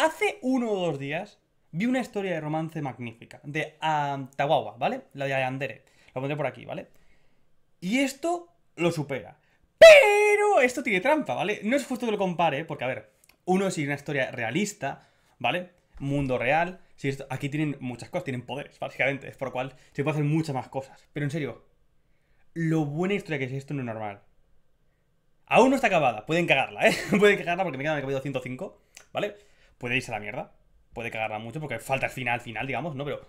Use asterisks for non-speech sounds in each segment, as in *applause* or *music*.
Hace uno o dos días vi una historia de romance magnífica, de Antawawa, ¿vale? La de Ayandere, la pondré por aquí, ¿vale? Y esto lo supera. Pero esto tiene trampa, ¿vale? No es justo que lo compare, porque, a ver, uno es una historia realista, ¿vale? Mundo real. Si aquí tienen muchas cosas, tienen poderes, básicamente. Es por lo cual se puede hacer muchas más cosas. Pero en serio, lo buena historia que es esto no es normal. Aún no está acabada, pueden cagarla, ¿eh? *laughs* pueden cagarla porque me quedan en el capítulo 105, ¿vale? puede irse a la mierda. Puede cagarla mucho porque falta el final, final, digamos, ¿no? Pero.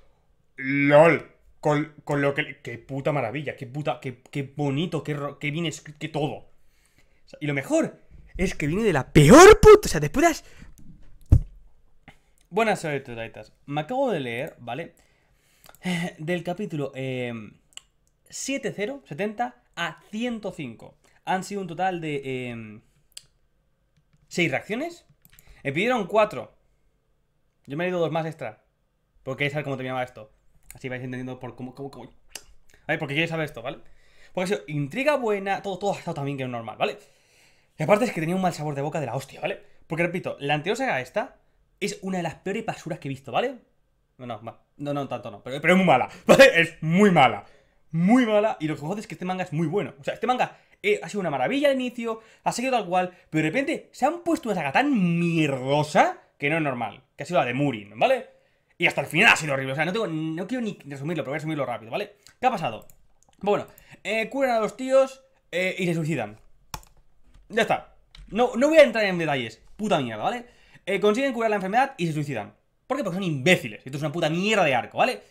¡LOL! Con, lo que. ¡Qué puta maravilla! ¡Qué puta. ¡Qué, bonito! Qué, ¡Qué bien escrito! ¡Qué todo! y lo mejor es que viene de la peor puta. O sea, después de Buenas tardes, Me acabo de leer, ¿vale? *sighs* Del capítulo eh, 70, 70 a 105. Han sido un total de. Eh, seis 6 reacciones. Me pidieron cuatro. Yo me he ido dos más extra. Porque queréis saber cómo terminaba esto. Así vais entendiendo por cómo, cómo, cómo. ¿Vale? Porque queréis saber esto, ¿vale? Porque ha sido intriga buena, todo, todo ha estado también que es normal, ¿vale? Y aparte es que tenía un mal sabor de boca de la hostia, ¿vale? Porque repito, la anterior saga esta es una de las peores basuras que he visto, ¿vale? No, no, no, no tanto no, pero, es muy mala, *laughs* ¿vale? Es muy mala. Muy mala. Y lo que es que este manga es muy bueno. O sea, este manga eh, ha sido una maravilla al inicio, ha seguido tal cual, pero de repente se han puesto una saga tan mierdosa que no es normal, que ha sido la de Murin, ¿vale? Y hasta el final ha sido horrible, o sea, no, tengo, no quiero ni resumirlo, pero voy a resumirlo rápido, ¿vale? ¿Qué ha pasado? Pues bueno, eh, curan a los tíos eh, y se suicidan. Ya está. No, no voy a entrar en detalles, puta mierda, ¿vale? consiguen curar la enfermedad y se suicidan. ¿Por qué? Porque son imbéciles. Esto es una puta mierda de arco, ¿vale?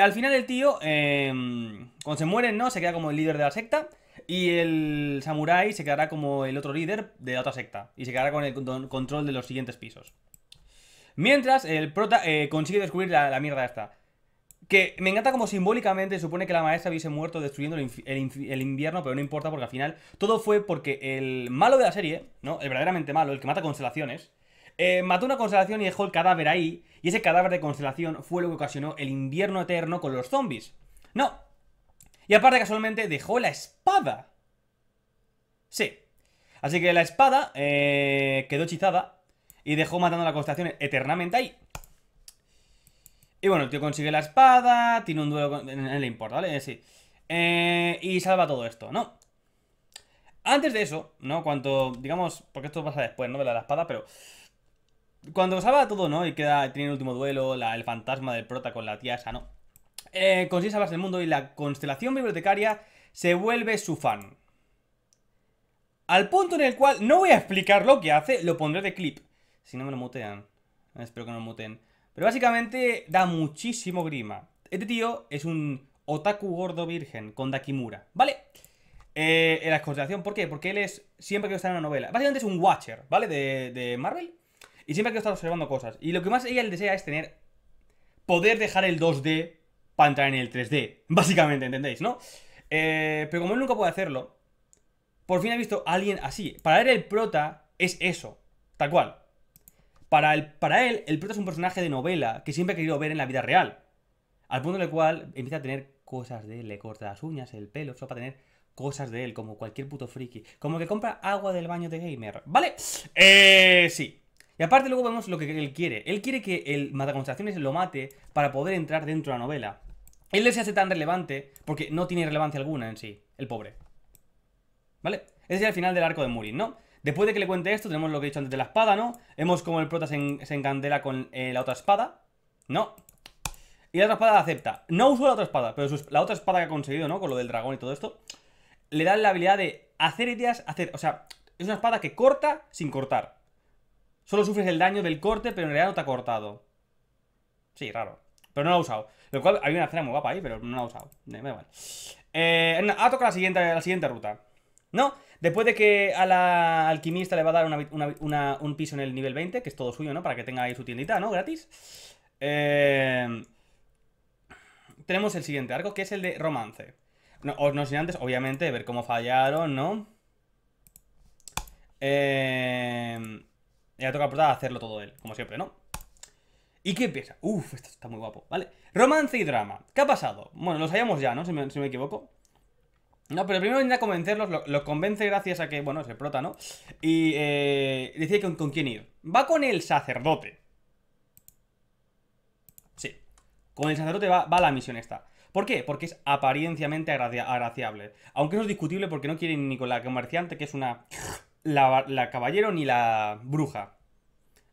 al final el tío, cuando se mueren, ¿no? Se queda como el líder de la secta. Y el samurái se quedará como el otro líder de la otra secta. Y se quedará con el control de los siguientes pisos. Mientras, el prota eh, consigue descubrir la, mierda esta. Que me encanta como simbólicamente supone que la maestra hubiese muerto destruyendo el, invierno, pero no importa porque al final todo fue porque el malo de la serie, ¿no? El verdaderamente malo, el que mata constelaciones, eh, mató una constelación y dejó el cadáver ahí, y ese cadáver de constelación fue lo que ocasionó el invierno eterno con los zombies. No, y aparte, casualmente, dejó la espada. Sí. Así que la espada eh, quedó hechizada y dejó matando a la constelación eternamente ahí. Y bueno, el tío consigue la espada, tiene un duelo con... No le importa, ¿vale? Sí. Eh, y salva todo esto, ¿no? Antes de eso, ¿no? Cuando, digamos, porque esto pasa después, ¿no? De la, espada, pero... Cuando salva todo, ¿no? Y queda, tiene el último duelo, el fantasma del prota con la tía esa, ¿no? eh, consigue salvarse del mundo y la constelación bibliotecaria se vuelve su fan. Al punto en el cual no voy a explicar lo que hace, lo pondré de clip. Si no me lo mutean. Espero que no lo muteen. Pero básicamente da muchísimo grima. Este tío es un otaku gordo virgen con Dakimura, ¿vale? Eh, en la constelación, ¿por qué? Porque él es siempre que está en una novela. Básicamente es un watcher, ¿vale? De, de Marvel. Y siempre que está observando cosas. Y lo que más ella desea es tener... Poder dejar el 2D para entrar en el 3D. *laughs* Básicamente, ¿entendéis, no? Eh, pero como él nunca puede hacerlo, por fin ha visto a alguien así. Para él el prota es eso, tal cual. Para, el, para él, el prota es un personaje de novela que siempre ha querido ver en la vida real. Al punto en el cual empieza a tener cosas de él, le corta las uñas, el pelo, solo para tener cosas de él, como cualquier puto friki. Como que compra agua del baño de gamer, ¿vale? Eh, sí. Y aparte luego vemos lo que él quiere. Él quiere que el mataconstrucciones lo mate para poder entrar dentro de la novela. Él le se hace tan relevante porque no tiene relevancia alguna en sí, el pobre. ¿Vale? Ese es el final del arco de Murin, ¿no? Después de que le cuente esto, tenemos lo que he dicho antes de la espada, ¿no? Vemos como el prota se, encandela con eh, la otra espada. No. Y la otra espada la acepta. No usó la otra espada, pero la otra espada que ha conseguido, ¿no? Con lo del dragón y todo esto. Le da la habilidad de hacer ideas, hacer... O sea, es una espada que corta sin cortar. Solo sufres el daño del corte, pero en realidad no te ha cortado. Sí, raro. Pero no la ha usado. Lo cual, hay una cena muy guapa ahí, pero no la he usado. Me da igual. Eh, toca la siguiente, la siguiente ruta. No, después de que a la alquimista le va a dar un piso en el nivel 20, que es todo suyo, ¿no? Para que tenga ahí su tiendita, ¿no? Gratis. Eh, tenemos el siguiente arco, que es el de romance. No, no antes, obviamente, ver cómo fallaron, ¿no? Eh, ya toca portada pues, hacerlo todo él, como siempre, ¿no? ¿Y qué piensa? Uf, esto está muy guapo, ¿vale? Romance y drama. ¿Qué ha pasado? Bueno, los sabíamos ya, ¿no? Si me, equivoco. No, pero primero a convencerlos, Los convence gracias a que, bueno, es el prota, ¿no? Y eh, decía con, quién ir. Va con el sacerdote. Sí. Con el sacerdote va, la misión esta. ¿Por qué? Porque es aparienciamente agraciable. Aunque eso es discutible porque no quieren ni con la comerciante, que es una... la caballero ni la bruja.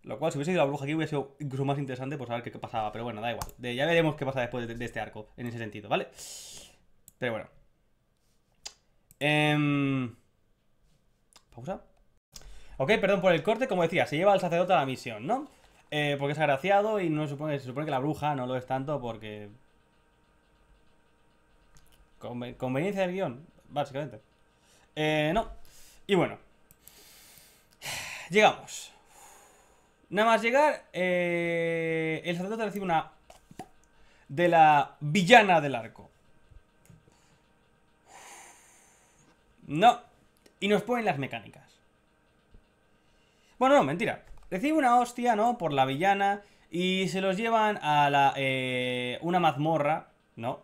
Lo cual, si hubiese ido la bruja aquí, hubiese sido incluso más interesante por saber qué, pasaba. Pero bueno, da igual. ya veremos qué pasa después de, este arco, en ese sentido, ¿vale? Pero bueno. Eh... Pausa. Ok, perdón por el corte. Como decía, se lleva al sacerdote a la misión, ¿no? Eh, porque es agraciado y no se supone, se supone que la bruja no lo es tanto porque... conveniencia del guión, básicamente. Eh, no. Y bueno. *sighs* Llegamos. Nada más llegar, eh, el sacerdote recibe una de la villana del arco. No. Y nos ponen las mecánicas. Bueno, no, mentira. Recibe una hostia, ¿no? Por la villana. Y se los llevan a la... Eh, una mazmorra, ¿no?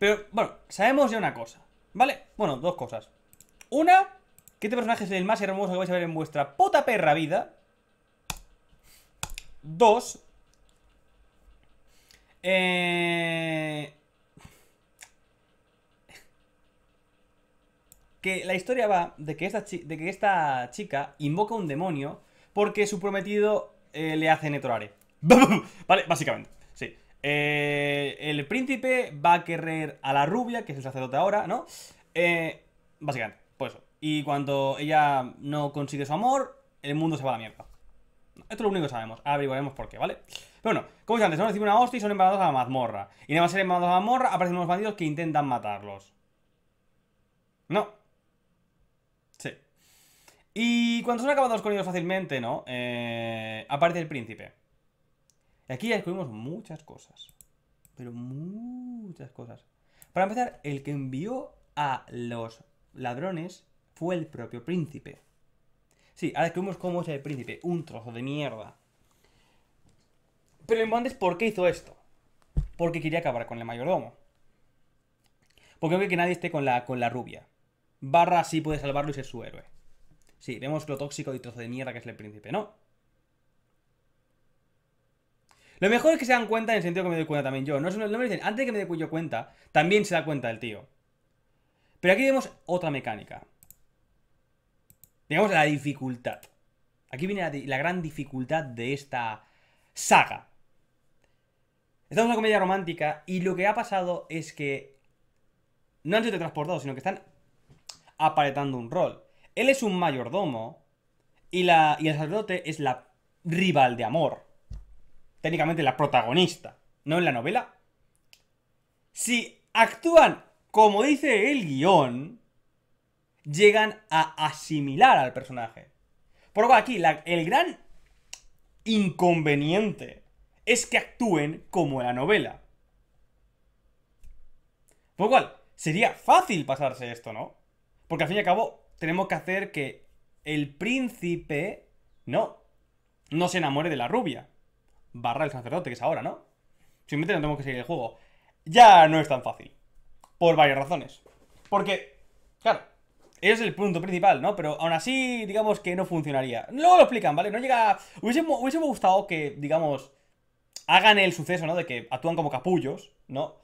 Pero, bueno, sabemos ya una cosa. ¿Vale? Bueno, dos cosas. Una, que este personaje es el más hermoso que vais a ver en vuestra puta perra vida. 2. Eh, que la historia va de que, esta de que esta chica invoca un demonio porque su prometido eh, le hace netorare. *laughs* vale, básicamente, sí. Eh, el príncipe va a querer a la rubia, que es el sacerdote ahora, ¿no? básicamente, por pues eso. Y cuando ella no consigue su amor, el mundo se va a la mierda. Esto es lo único que sabemos. averiguaremos por qué, ¿vale? Pero bueno, como dije antes, son una hostia y son enviados a la mazmorra. Y nada más ser enviados a la mazmorra, aparecen unos bandidos que intentan matarlos. No. Sí. Y cuando son acabados con ellos fácilmente, ¿no? Eh, aparece el príncipe. Y aquí ya descubrimos muchas cosas. Pero muchas cosas. Para empezar, el que envió a los ladrones fue el propio príncipe. Sí, ahora que cómo es el príncipe, un trozo de mierda. Pero en importante por qué hizo esto. Porque quería acabar con el mayordomo. Porque no quiere que nadie esté con la, con la rubia. Barra sí puede salvarlo y ser su héroe. Sí, vemos lo tóxico y trozo de mierda que es el príncipe, ¿no? Lo mejor es que se dan cuenta en el sentido que me doy cuenta también yo. No, me dicen, antes de que me dé cuenta, también se da cuenta el tío. Pero aquí vemos otra mecánica. Digamos la dificultad. Aquí viene la, gran dificultad de esta saga. Estamos en una comedia romántica y lo que ha pasado es que no han sido transportados, sino que están aparentando un rol. Él es un mayordomo y, la, y el sacerdote es la rival de amor. Técnicamente la protagonista, no en la novela. Si actúan como dice el guión, llegan a asimilar al personaje. Por lo cual aquí el gran inconveniente es que actúen como la novela. Por lo cual, sería fácil pasarse esto, ¿no? Porque al fin y al cabo tenemos que hacer que el príncipe, no, no se enamore de la rubia. Barra el sacerdote, que es ahora, ¿no? Simplemente no tenemos que seguir el juego. Ya no es tan fácil. Por varias razones. Porque, claro, ese es el punto principal, ¿no? Pero aún así, digamos que no funcionaría. Luego lo explican, ¿vale? No llega... Hubiese, gustado que, digamos, hagan el suceso, ¿no? De que actúan como capullos, ¿no?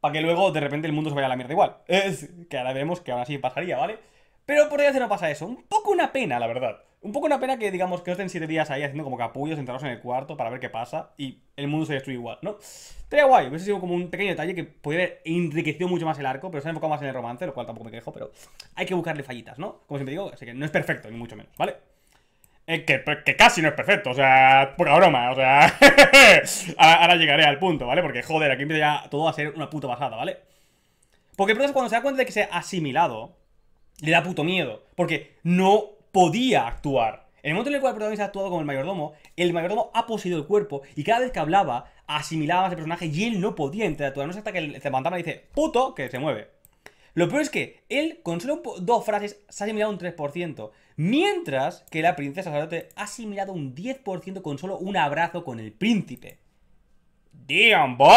Para que luego, de repente, el mundo se vaya a la mierda igual. Es que ahora veremos que aún así pasaría, ¿vale? Pero por se no pasa eso. Un poco una pena, la verdad. Un poco una pena que, digamos, que no estén 7 días ahí haciendo como capullos, entrados en el cuarto para ver qué pasa y el mundo se destruye igual, ¿no? Estaría guay, hubiese sido como un pequeño detalle que podría haber enriquecido mucho más el arco, pero se ha enfocado más en el romance, lo cual tampoco me quejo, pero hay que buscarle fallitas, ¿no? Como siempre digo, que no es perfecto, ni mucho menos, ¿vale? Eh, que, casi no es perfecto, o sea, Pura broma, o sea, *laughs* ahora, llegaré al punto, ¿vale? Porque joder, aquí empieza ya todo a ser una puta pasada, ¿vale? Porque el cuando se da cuenta de que se ha asimilado, le da puto miedo. Porque no podía actuar. En el momento en el cual el protagonista ha actuado como el mayordomo, el mayordomo ha poseído el cuerpo y cada vez que hablaba, asimilaba a ese personaje y él no podía interactuar. No es hasta que el fantasma dice, puto, que se mueve. Lo peor es que él, con solo dos frases, se ha asimilado un 3%. Mientras que la princesa sacerdote ha asimilado un 10% con solo un abrazo con el príncipe. ¡Diambo!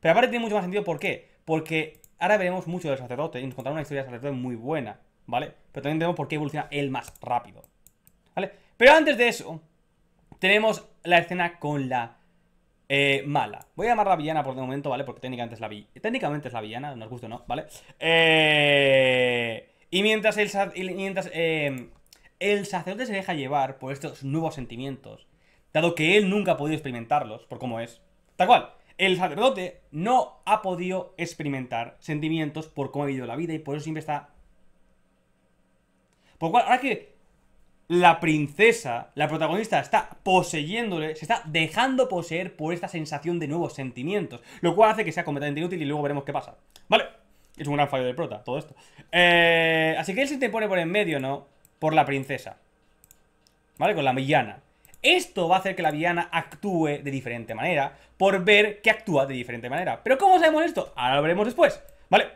Pero aparte tiene mucho más sentido, ¿por qué? Porque Ahora veremos mucho del sacerdote y nos una historia de sacerdote muy buena, ¿vale? Pero también tenemos por qué evoluciona él más rápido, ¿vale? Pero antes de eso, tenemos la escena con la eh, mala. Voy a la villana por el momento, ¿vale? Porque técnicamente es la, vi técnicamente villana, nos gusta o no, ¿vale? Eh, y mientras em, el sacerdote se deja llevar por estos nuevos sentimientos, dado que él nunca ha podido experimentarlos, por cómo es. Tal cual, el sacerdote no ha podido experimentar sentimientos por cómo ha vivido la vida y por eso siempre está... Por cual, ahora que la princesa, la protagonista, está poseyéndole, se está dejando poseer por esta sensación de nuevos sentimientos, lo cual hace que sea completamente inútil y luego veremos qué pasa. ¿Vale? Es un gran fallo de prota, todo esto. Eh, así que él se te pone por en medio, ¿no? Por la princesa. ¿Vale? Con la villana. Esto va a hacer que la villana actúe de diferente manera, por ver que actúa de diferente manera. Pero ¿cómo sabemos esto? Ahora lo veremos después, ¿vale?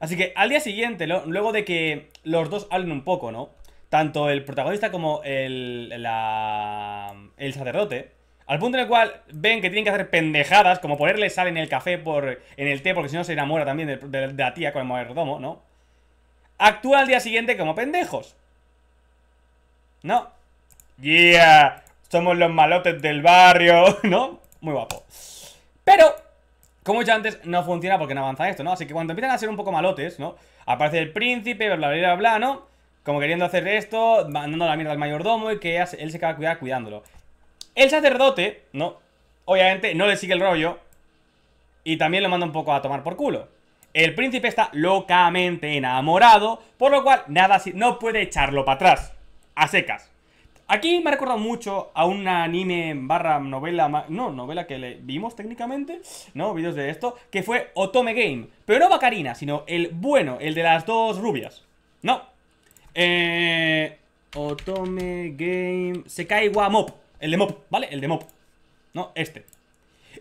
Así que al día siguiente, luego de que los dos hablen un poco, ¿no? Tanto el protagonista como el, el sacerdote, al punto en el cual ven que tienen que hacer pendejadas, como ponerle sal en el café por en el té, porque si no se enamora también de, la tía con el mayordomo, ¿no? Actúa al día siguiente como pendejos. ¿No? Yeah somos los malotes del barrio, *laughs* ¿no? Muy guapo. Pero, como he dicho antes, no funciona porque no avanza esto, ¿no? Así que cuando empiezan a ser un poco malotes, ¿no? Aparece el príncipe, bla, bla, bla, ¿no? Como queriendo hacer esto, mandando la mierda al mayordomo y que él se queda cuidándolo. El sacerdote, ¿no? Obviamente no le sigue el rollo y también lo manda un poco a tomar por culo. El príncipe está locamente enamorado, por lo cual nada no puede echarlo para atrás. A secas. Aquí me ha recordado mucho a un anime barra novela, no, novela que le vimos técnicamente, no, vídeos de esto, que fue Otome Game, pero no Bacarina, sino el bueno, el de las dos rubias, no, eh, Otome Game, se cae Mop, el de Mop, ¿vale? El de Mop, no, este.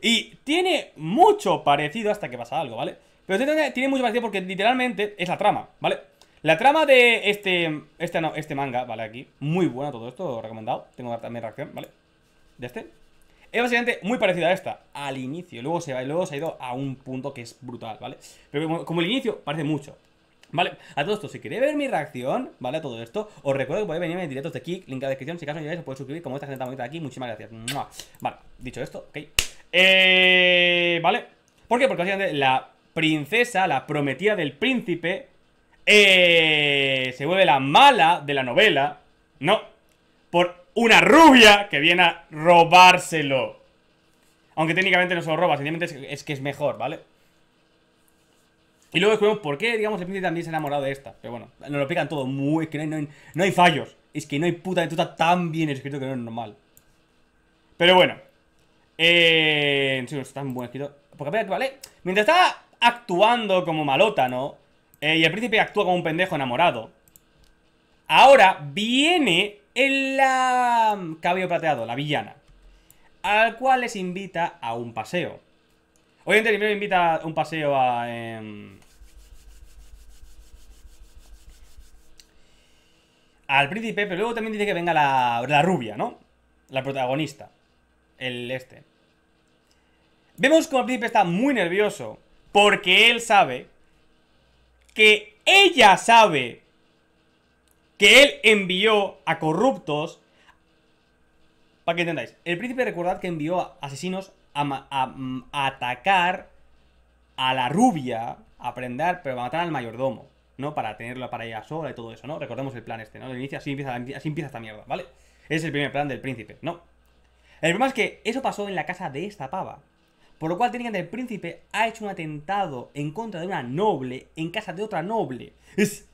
Y tiene mucho parecido hasta que pasa algo, ¿vale? Pero este tiene mucho parecido porque literalmente es la trama, ¿vale? La trama de este... Este no, este manga, vale, aquí. Muy buena todo esto, recomendado. Tengo también reacción, ¿vale? De este. Es básicamente muy parecida a esta, al inicio. Luego se, va, luego se ha ido a un punto que es brutal, ¿vale? Pero como, el inicio parece mucho. Vale, a todo esto, si queréis ver mi reacción, ¿vale? A todo esto, os recuerdo que podéis venirme en directos de Kick, link en la descripción, si acaso no llegáis, os podéis suscribir, como esta gente bonita de aquí, muchísimas gracias. Vale, dicho esto, ok. Eh, vale, ¿por qué? Porque básicamente la princesa, la prometida del príncipe, eh, se vuelve la mala de la novela, no, por una rubia que viene a robárselo. Aunque técnicamente no se lo roba, sencillamente es, que es mejor, ¿vale? Y luego descubrimos por qué, digamos, el príncipe también se ha enamorado de esta. Pero bueno, nos lo pican todo muy... Es que no hay, fallos. Es que no hay puta de puta tan bien escrito que no es normal. Pero bueno. Eh, sí, pues, está muy buen escrito. Porque, ¿vale? Mientras está actuando como malota, ¿no? Eh, y el príncipe actúa como un pendejo enamorado. Ahora viene el cabello plateado, la villana. Al cual les invita a un paseo. Obviamente primero invita a un paseo a... Em, al príncipe, pero luego también dice que venga la, la rubia, ¿no? La protagonista. El este. Vemos como el príncipe está muy nervioso porque él sabe que ella sabe que él envió a corruptos. Para que entendáis, el príncipe recordad que envió a asesinos mm, a, atacar a la rubia, a prender, pero a matar al mayordomo, ¿no? Para tenerla para ella sola y todo eso, ¿no? Recordemos el plan este, ¿no? así empieza, empieza esta mierda, ¿vale? es el primer plan del príncipe, ¿no? El problema es que eso pasó en la casa de esta pava. Por lo cual tenían que el príncipe ha hecho un atentado en contra de una noble en casa de otra noble. Es...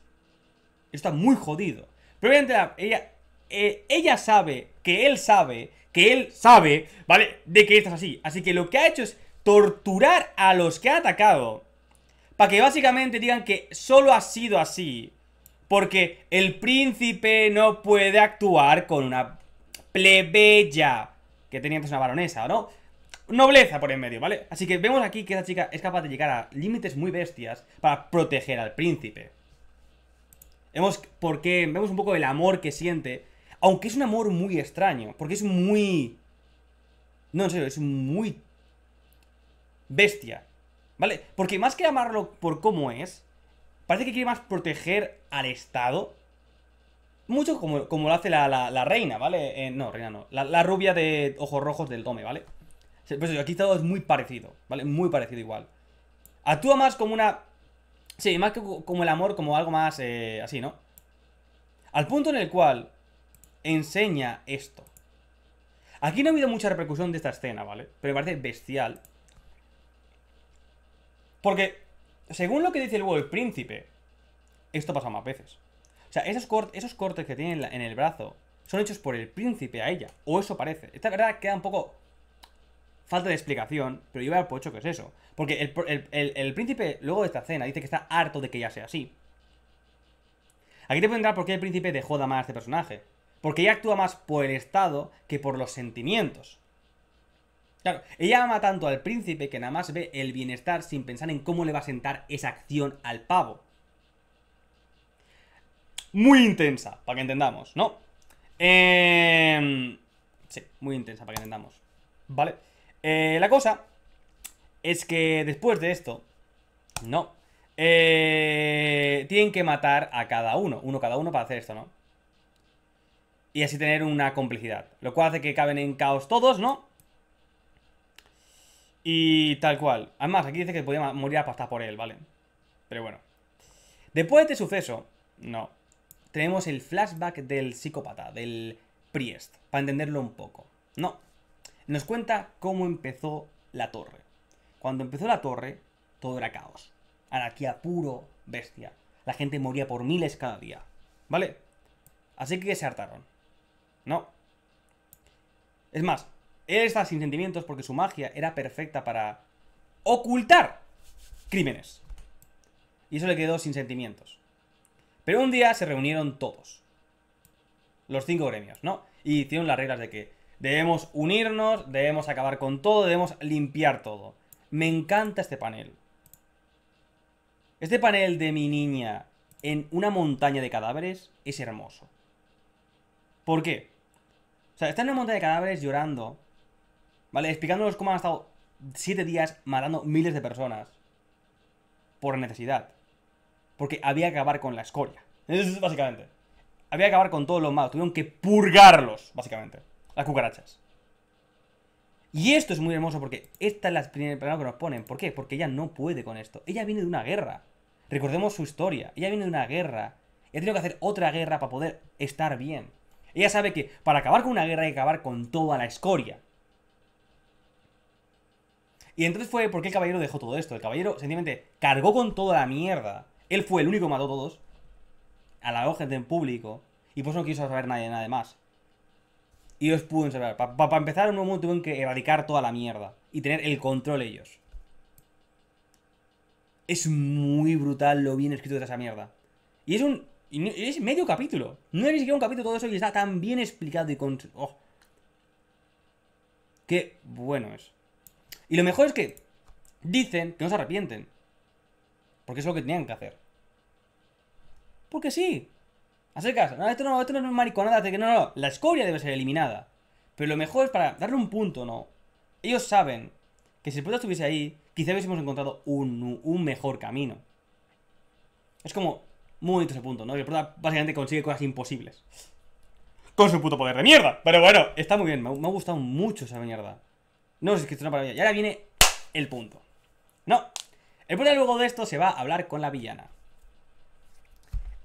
Está muy jodido. Pero ella, eh, ella sabe que él sabe, que él sabe, ¿vale? De que esto es así. Así que lo que ha hecho es torturar a los que ha atacado. Para que básicamente digan que solo ha sido así. Porque el príncipe no puede actuar con una plebeya. Que tenía antes una baronesa, ¿no? nobleza por en medio, ¿vale? Así que vemos aquí que esta chica es capaz de llegar a límites muy bestias para proteger al príncipe. Vemos porque vemos un poco el amor que siente, aunque es un amor muy extraño, porque es muy... No, en es muy... bestia, ¿vale? Porque más que amarlo por cómo es, parece que quiere más proteger al Estado, mucho como, lo hace la, reina, ¿vale? Eh, no, reina no, la, la rubia de ojos rojos del dome, ¿vale? Pues aquí todo es muy parecido, ¿vale? Muy parecido igual. Actúa más como una... Sí, más que como el amor, como algo más eh, así, ¿no? Al punto en el cual enseña esto. Aquí no ha habido mucha repercusión de esta escena, ¿vale? Pero me parece bestial. Porque, según lo que dice luego el príncipe, esto pasa más veces. O sea, esos, esos cortes que tiene en, en el brazo son hechos por el príncipe a ella. O eso parece. Esta verdad queda un poco falta de explicación, pero yo veo por pocho que es eso. Porque el, príncipe, luego de esta escena, dice que está harto de que ya sea así. Aquí te entrar por qué el príncipe dejó de amar a este personaje. Porque ella actúa más por el estado que por los sentimientos. Claro, ella ama tanto al príncipe que nada más ve el bienestar sin pensar en cómo le va a sentar esa acción al pavo. Muy intensa, para que entendamos, ¿no? Em, sí, muy intensa, para que entendamos. ¿Vale? Eh, la cosa es que después de esto, no. Eh, tienen que matar a cada uno, uno cada uno para hacer esto, ¿no? Y así tener una complicidad. Lo cual hace que caben en caos todos, ¿no? Y tal cual. Además, aquí dice que podía morir pastar por él, ¿vale? Pero bueno. Después de este suceso, no. Tenemos el flashback del psicópata, del Priest, para entenderlo un poco. No, nos cuenta cómo empezó la torre. Cuando empezó la torre, todo era caos. Anarquía puro, bestia. La gente moría por miles cada día. ¿Vale? Así que se hartaron. No. Es más, él está sin sentimientos porque su magia era perfecta para ocultar crímenes. Y eso le quedó sin sentimientos. Pero un día se reunieron todos. Los cinco gremios, ¿no? Y tienen las reglas de que Debemos unirnos, debemos acabar con todo, debemos limpiar todo. Me encanta este panel. Este panel de mi niña en una montaña de cadáveres es hermoso. ¿Por qué? O sea, está en una montaña de cadáveres llorando, ¿vale? Explicándonos cómo han estado siete días matando miles de personas por necesidad. Porque había que acabar con la escoria. Eso es básicamente. Había que acabar con todos los malos. Tuvieron que purgarlos, básicamente las cucarachas. Y esto es muy hermoso porque esta es la primera que nos ponen. ¿Por qué? Porque ella no puede con esto. Ella viene de una guerra. Recordemos su historia. Ella viene de una guerra. Ella ha tenido que hacer otra guerra para poder estar bien. Ella sabe que para acabar con una guerra hay que acabar con toda la escoria. Y entonces fue porque el caballero dejó todo esto. El caballero sencillamente cargó con toda la mierda. Él fue el único que mató a todos. A la gente en público. Y pues no quiso saber nadie nada más. Y los pudo encerrar. Para empezar, en un mundo tuvieron que erradicar toda la mierda. Y tener el control ellos. Es muy brutal lo bien escrito de esa mierda. Y es un. es medio capítulo. No es ni siquiera un capítulo todo eso y está tan bien explicado y con. Oh. Qué bueno es. Y lo mejor es que dicen que no se arrepienten. Porque es lo que tenían que hacer. Porque sí. Hacer No, esto no, esto no es mariconada. Que no, no, la escoria debe ser eliminada. Pero lo mejor es para darle un punto, ¿no? Ellos saben que si el puta estuviese ahí, quizá hubiésemos encontrado un, mejor camino. Es como muy bonito ese punto, ¿no? Que el puta básicamente consigue cosas imposibles. Con su puto poder de mierda. Pero bueno, está muy bien. Me, ha gustado mucho esa mierda. No, sé si es que esto es una Y ahora viene el punto. No. El prota luego de esto se va a hablar con la villana.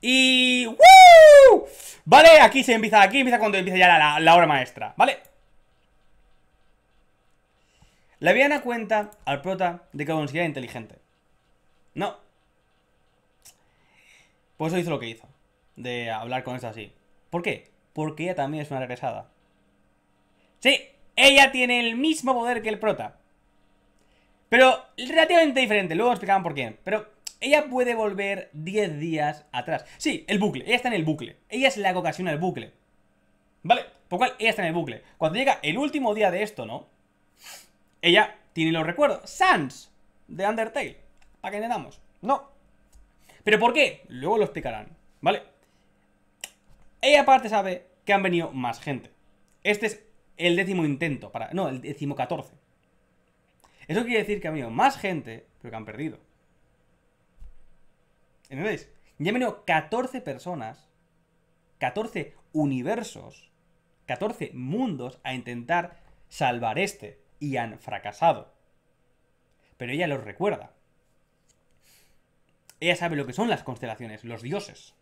Y... ¡Woo! Vale, aquí se empieza, aquí empieza cuando empieza ya la, la, hora maestra, ¿vale? La Viana cuenta al prota de que lo considera inteligente. No. Por eso hizo lo que hizo. De hablar con eso así. ¿Por qué? Porque ella también es una regresada. Sí, ella tiene el mismo poder que el prota. Pero relativamente diferente. Luego explicaban por qué Pero ella puede volver 10 días atrás. Sí, el bucle. Ella está en el bucle. Ella es la que ocasiona el bucle. ¿Vale? Por cual, ella está en el bucle. Cuando llega el último día de esto, ¿no? Ella tiene los recuerdos. Sans de Undertale. ¿Para le damos? No. ¿Pero por qué? Luego lo explicarán. ¿Vale? Ella aparte sabe que han venido más gente. Este es el décimo intento. para No, el décimo catorce. Eso quiere decir que ha venido más gente, pero que han perdido. ¿Entendéis? Ya han venido 14 personas, 14 universos, 14 mundos a intentar salvar este y han fracasado. Pero ella los recuerda. Ella sabe lo que son las constelaciones, los dioses.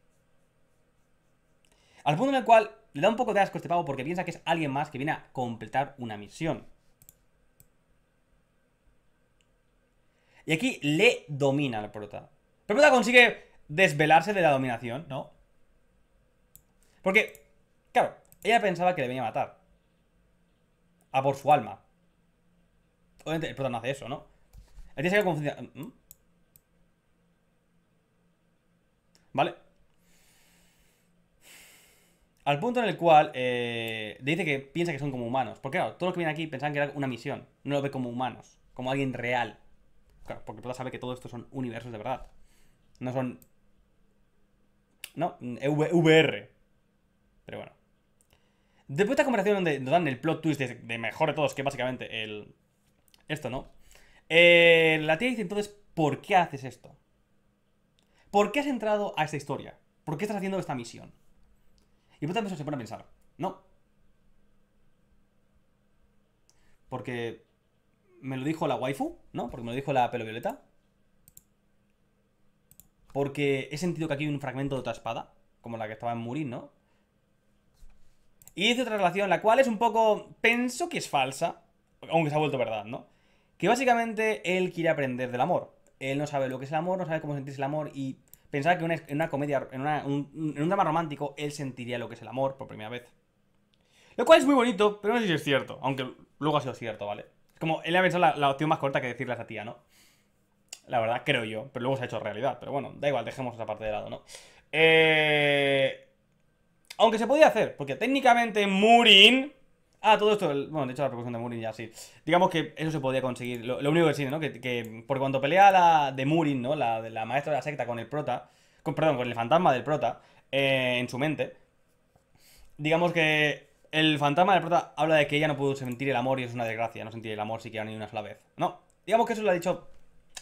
Al punto en el cual le da un poco de asco este pavo porque piensa que es alguien más que viene a completar una misión. Y aquí le domina la prota. Pero Puta consigue desvelarse de la dominación, ¿no? Porque, claro, ella pensaba que le venía a matar. A por su alma. Obviamente, el prota no hace eso, ¿no? El tío se queda ¿Mm? ¿Vale? Al punto en el cual eh, dice que piensa que son como humanos. Porque claro, todos lo que vienen aquí pensaban que era una misión. No lo ve como humanos, como alguien real. Claro, porque el prota sabe que todo esto son universos de verdad. No son... No, VR. Pero bueno. Después de esta conversación donde nos dan el plot twist de, mejor de todos, que básicamente el... Esto, ¿no? Eh, la tía dice entonces, ¿por qué haces esto? ¿Por qué has entrado a esta historia? ¿Por qué estás haciendo esta misión? Y por tanto se pone a pensar, no. Porque me lo dijo la waifu, ¿no? Porque me lo dijo la pelo violeta. Porque he sentido que aquí hay un fragmento de otra espada, como la que estaba en Murin, ¿no? Y dice otra relación, la cual es un poco... pienso que es falsa, aunque se ha vuelto verdad, ¿no? Que básicamente él quiere aprender del amor. Él no sabe lo que es el amor, no sabe cómo sentirse el amor y pensaba que en una comedia, en, un, drama romántico, él sentiría lo que es el amor por primera vez. Lo cual es muy bonito, pero no sé si es cierto, aunque luego ha sido cierto, ¿vale? Es Como él ha pensado la, la opción más corta que decirle a esa tía, ¿no? la verdad, creo yo. Pero luego se ha hecho realidad. Pero bueno, da igual, dejemos esa parte de lado, ¿no? Eh... Aunque se podía hacer, porque técnicamente Murin... Ah, todo esto, bueno, de hecho la percusión de Murin ya sí. Digamos que eso se podía conseguir. Lo, único que sí, ¿no? Que, por cuando pelea la de Murin, ¿no? La, la maestra de la secta con el prota, perdón, con el fantasma del prota, eh, en su mente, digamos que el fantasma del prota habla de que ella no pudo sentir el amor y es una desgracia, no sentir el amor siquiera ni una sola vez. No, digamos que eso lo ha dicho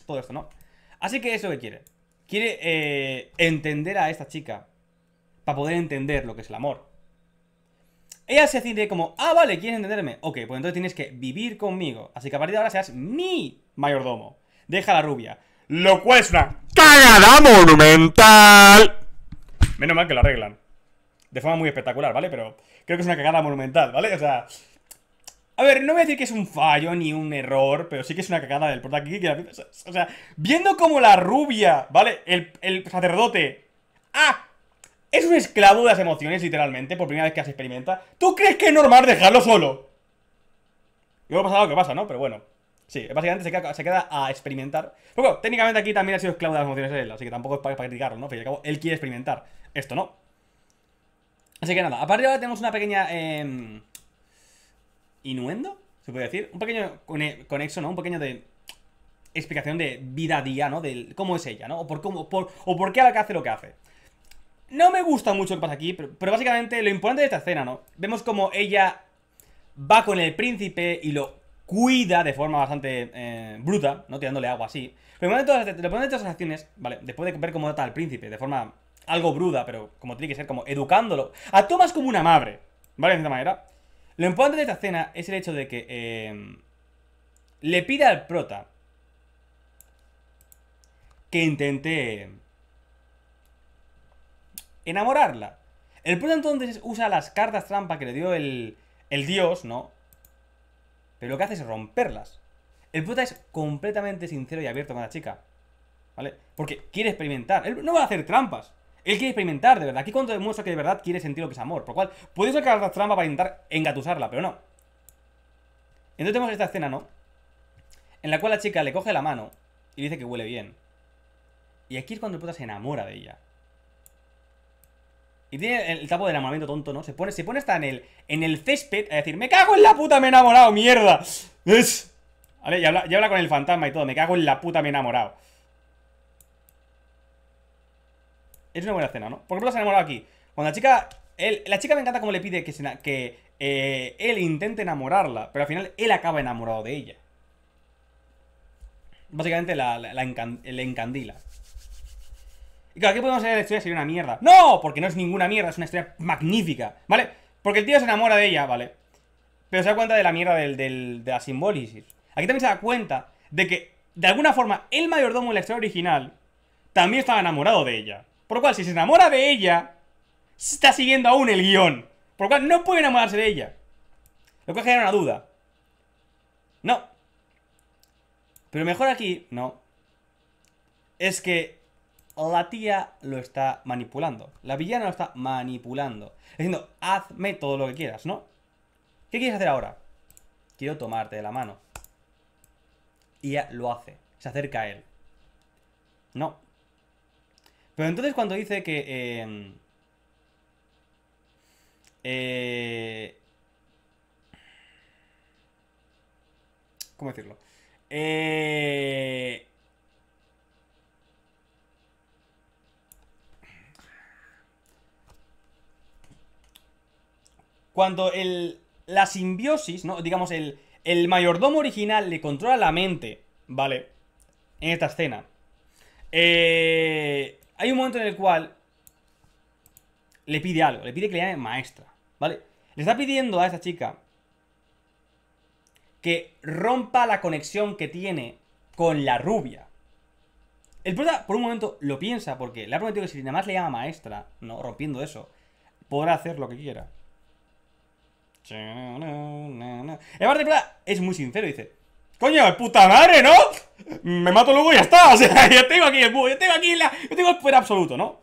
todo esto, ¿no? Así que eso que quiere. Quiere eh, entender a esta chica para poder entender lo que es el amor. Ella se decide como, ah, vale, quieres entenderme. Ok, pues entonces tienes que vivir conmigo. Así que a partir de ahora seas mi mayordomo. Deja la rubia. Lo cuesta, cagada monumental. Menos mal que lo arreglan. De forma muy espectacular, ¿vale? Pero creo que es una cagada monumental, ¿vale? O sea, a ver, no voy a decir que es un fallo ni un error, pero sí que es una cagada del porta aquí. o sea, viendo como la rubia, ¿vale? El, sacerdote. ¡Ah! Es un esclavo de las emociones, literalmente, por primera vez que se experimenta. ¿Tú crees que es normal dejarlo solo? Y luego pasa lo que pasa, ¿no? Pero bueno. Sí, básicamente se queda, a experimentar. Luego, técnicamente aquí también ha sido esclavo de las emociones de él, así que tampoco es para, criticarlo, ¿no? Pero al cabo, él quiere experimentar. Esto no. Así que nada, aparte de ahora tenemos una pequeña. Em, inuendo, se puede decir. Un pequeño conexo, ¿no? Un pequeño de explicación de vida a día, ¿no? De cómo es ella, ¿no? O por, cómo, o por qué que hace lo que hace. No me gusta mucho lo que pasa aquí, pero, básicamente lo importante de esta escena, ¿no? Vemos como ella va con el príncipe y lo cuida de forma bastante eh, bruta, ¿no? Tirándole agua así. Pero lo importante de todas las acciones, ¿vale? Después de ver cómo trata al príncipe, de forma algo bruda, pero como tiene que ser, como educándolo. A como una madre, ¿vale? De cierta manera. Lo importante de esta escena es el hecho de que em, le pida al prota que intente enamorarla. El prota entonces usa las cartas trampa que le dio el, el dios, ¿no? Pero lo que hace es romperlas. El prota es completamente sincero y abierto con la chica. ¿Vale? Porque quiere experimentar. Él no va a hacer trampas. Él quiere experimentar, de verdad. Aquí cuando demuestra que de verdad quiere sentir lo que es amor. Por lo cual, puede sacar la trampa para intentar engatusarla, pero no. Entonces tenemos esta escena, ¿no? En la cual la chica le coge la mano y dice que huele bien. Y aquí es cuando el puta se enamora de ella. Y tiene el, tapo de enamoramiento tonto, ¿no? Se pone, se pone hasta en el, en el césped a decir, me cago en la puta, me he enamorado, mierda. Vale, y habla, y habla con el fantasma y todo, me cago en la puta, me he enamorado. Es una buena escena, ¿no? Por ejemplo, se ha enamorado aquí. Cuando la chica... la chica me encanta cómo le pide que, que eh, él intente enamorarla, pero al final él acaba enamorado de ella. Básicamente la, encandila. Y claro, aquí podemos ver la historia sería una mierda. ¡No! Porque no es ninguna mierda, es una historia magnífica, ¿vale? Porque el tío se enamora de ella, ¿vale? Pero se da cuenta de la mierda de la simbólisis. Aquí también se da cuenta de que, de alguna forma, el mayordomo en la historia original también estaba enamorado de ella. Por lo cual, si se enamora de ella, está siguiendo aún el guión. Por lo cual, no puede enamorarse de ella. Lo cual genera una duda. No. Pero mejor aquí, no. Es que la tía lo está manipulando. La villana lo está manipulando. Diciendo, hazme todo lo que quieras, ¿no? ¿Qué quieres hacer ahora? Quiero tomarte de la mano. Y ella lo hace. Se acerca a él. No. Pero entonces cuando dice que... Eh, eh, ¿Cómo decirlo? Eh... Cuando el, la simbiosis, ¿no? Digamos, el, el mayordomo original le controla la mente, ¿vale? En esta escena. Eh, hay un momento en el cual le pide algo, le pide que le llame maestra, ¿vale? Le está pidiendo a esta chica que rompa la conexión que tiene con la rubia. El prota por un momento lo piensa porque le ha prometido que si nada más le llama maestra, no rompiendo eso, podrá hacer lo que quiera. El es muy sincero, dice, Coño, puta madre, ¿no? Me mato luego y ya está. *laughs* O sea, yo tengo aquí el yo tengo aquí la. Yo tengo el poder absoluto, ¿no?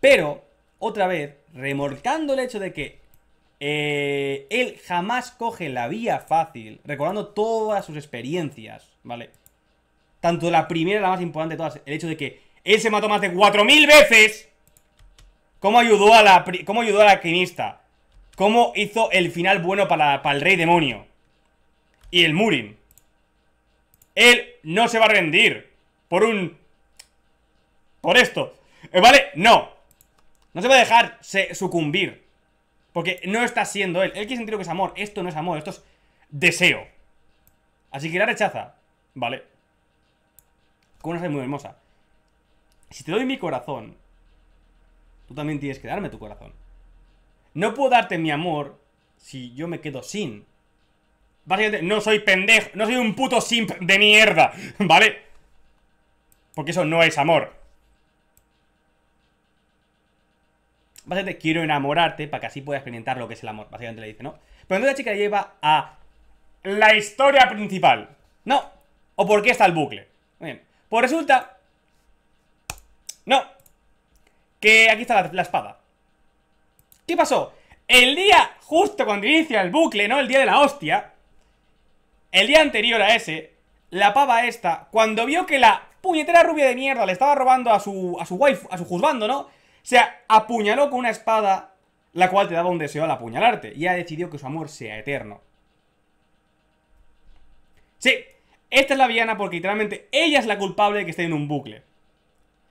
Pero, otra vez, remorcando el hecho de que eh, él jamás coge la vía fácil, recordando todas sus experiencias, ¿vale? Tanto la primera, la más importante de todas, el hecho de que él se mató más de 4.000 veces. ¿Cómo ayudó a la, cómo ayudó a la ¿Cómo hizo el final bueno para, para el rey demonio? Y el Murim él no se va a rendir por un... Por esto. Eh, ¿Vale? No. No se va a dejar sucumbir. Porque no está siendo él. Él quiere sentir lo que es amor. Esto no es amor, esto es deseo. Así que la rechaza. Vale. Con una muy hermosa. Si te doy mi corazón, tú también tienes que darme tu corazón. No puedo darte mi amor si yo me quedo sin Básicamente, no soy pendejo, no soy un puto simp de mierda, *laughs* ¿vale? Porque eso no es amor. Básicamente, quiero enamorarte para que así pueda experimentar lo que es el amor. Básicamente le dice, ¿no? Pero entonces la chica lleva a la historia principal. No. ¿O por qué está el bucle? Muy bien. Pues resulta... No. Que aquí está la espada. ¿Qué pasó? El día justo cuando inicia el bucle, ¿no? El día de la hostia el día anterior a ese, la pava esta, cuando vio que la puñetera rubia de mierda le estaba robando a su, a su wife, a su juzgando, ¿no? Se apuñaló con una espada, la cual te daba un deseo al apuñalarte. Y ha decidido que su amor sea eterno. Sí, esta es la villana porque literalmente ella es la culpable de que esté en un bucle.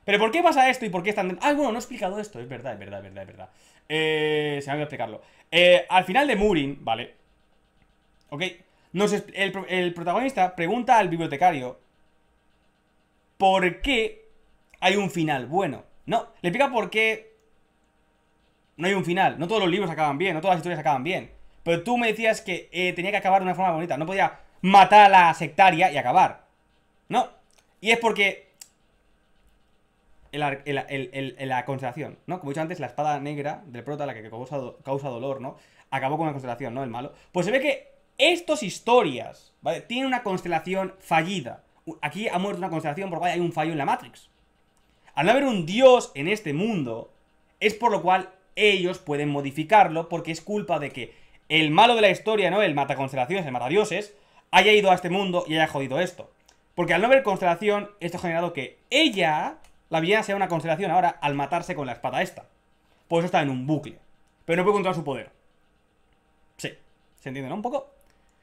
Pero ¿por qué pasa esto y por qué están... Ah, bueno, no he explicado esto, es verdad, es verdad, es verdad, es verdad. Eh, se me ha olvidado explicarlo. Eh, al final de Murin, ¿vale? Ok, el, protagonista pregunta al bibliotecario por qué hay un final bueno. No, le explica por qué no hay un final. No todos los libros acaban bien, no todas las historias acaban bien. Pero tú me decías que eh, tenía que acabar de una forma bonita. No podía matar a la sectaria y acabar. No. Y es porque... la constelación, ¿no? Como he dicho antes, la espada negra del prota, la que causa, causa dolor, ¿no? Acabó con la constelación, ¿no? El malo. Pues se ve que estas historias, ¿vale? Tienen una constelación fallida. Aquí ha muerto una constelación por lo hay un fallo en la Matrix. Al no haber un dios en este mundo, es por lo cual ellos pueden modificarlo porque es culpa de que el malo de la historia, ¿no? El mata constelaciones, el mata dioses, haya ido a este mundo y haya jodido esto. Porque al no haber constelación, esto ha generado que ella, la villana, sea una constelación ahora al matarse con la espada esta. Por eso está en un bucle. Pero no puede controlar su poder. Sí. ¿Se entiende, no? Un poco.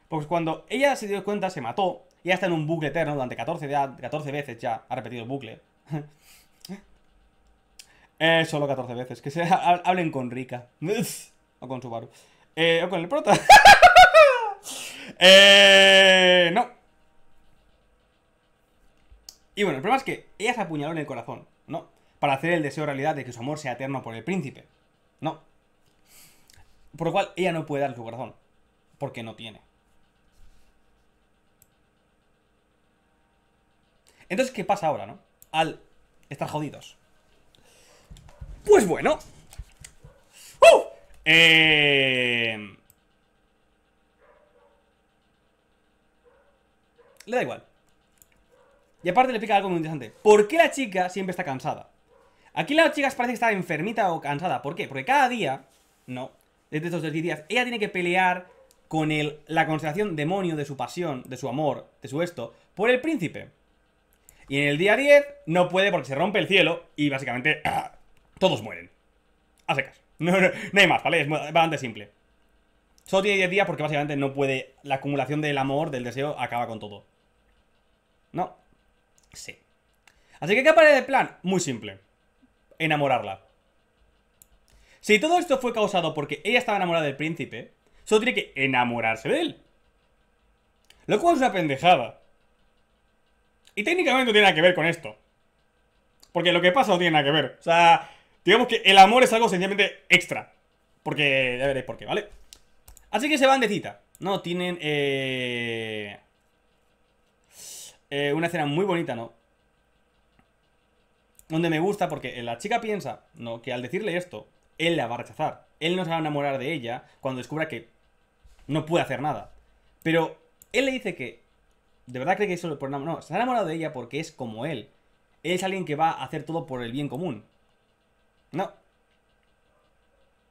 Pues cuando ella se dio cuenta, se mató. Y ya está en un bucle eterno durante 14, veces ya. Ha repetido el bucle. *laughs* eh, solo 14 veces. Que se hablen con Rika. *laughs* o con Subaru. Eh, o con el prota. *laughs* Eh, no. Y bueno, el problema es que ella se apuñaló en el corazón, ¿no? Para hacer el deseo realidad de que su amor sea eterno por el príncipe. No. Por lo cual ella no puede dar su corazón. Porque no tiene. Entonces, ¿qué pasa ahora, no? Al estar jodidos. Pues bueno. ¡Uh! Eh... Le da igual. Y aparte le pica algo muy interesante. ¿Por qué la chica siempre está cansada? Aquí la chica parece que está enfermita o cansada. ¿Por qué? Porque cada día, no, desde estos 10 días, ella tiene que pelear con la constelación demonio de su pasión, de su amor, de su esto, por el príncipe. Y en el día 10 no puede porque se rompe el cielo y básicamente *clears throat* todos mueren. A secas. *laughs* No, no, no hay más, ¿vale? Es bastante simple. Solo tiene 10 días porque básicamente no puede... La acumulación del amor, del deseo, acaba con todo. ¿No? Sí. Así que, ¿qué aparece el plan? Muy simple. Enamorarla. Si todo esto fue causado porque ella estaba enamorada del príncipe, solo tiene que enamorarse de él. Lo cual es una pendejada. Y técnicamente no tiene nada que ver con esto. Porque lo que pasa no tiene nada que ver. O sea, digamos que el amor es algo sencillamente extra. Porque ya veréis por qué, ¿vale? Así que se van de cita. No, tienen eh, eh, una escena muy bonita, ¿no? Donde me gusta porque la chica piensa, ¿no? Que al decirle esto, él la va a rechazar. Él no se va a enamorar de ella cuando descubra que no puede hacer nada. Pero él le dice que de verdad cree que solo por No, se ha enamorado de ella porque es como él. Es alguien que va a hacer todo por el bien común. No.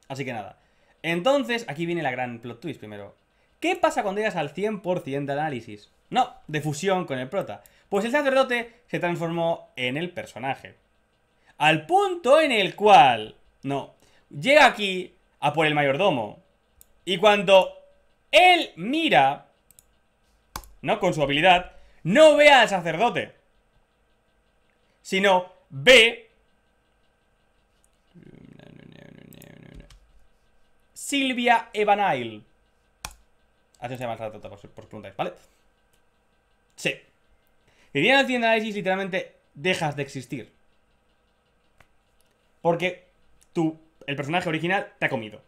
Así que nada. Entonces, aquí viene la gran plot twist primero. ¿Qué pasa cuando llegas al 100% de análisis? No, de fusión con el prota. Pues el sacerdote se transformó en el personaje. Al punto en el cual... No. Llega aquí a por el mayordomo. Y cuando él mira ¿no? Con su habilidad, no vea al sacerdote, sino ve... Silvia Evanail. Así se llama el por, por preguntáis, ¿vale? Sí. Y tienda el análisis, literalmente dejas de existir. Porque tú, el personaje original, te ha comido.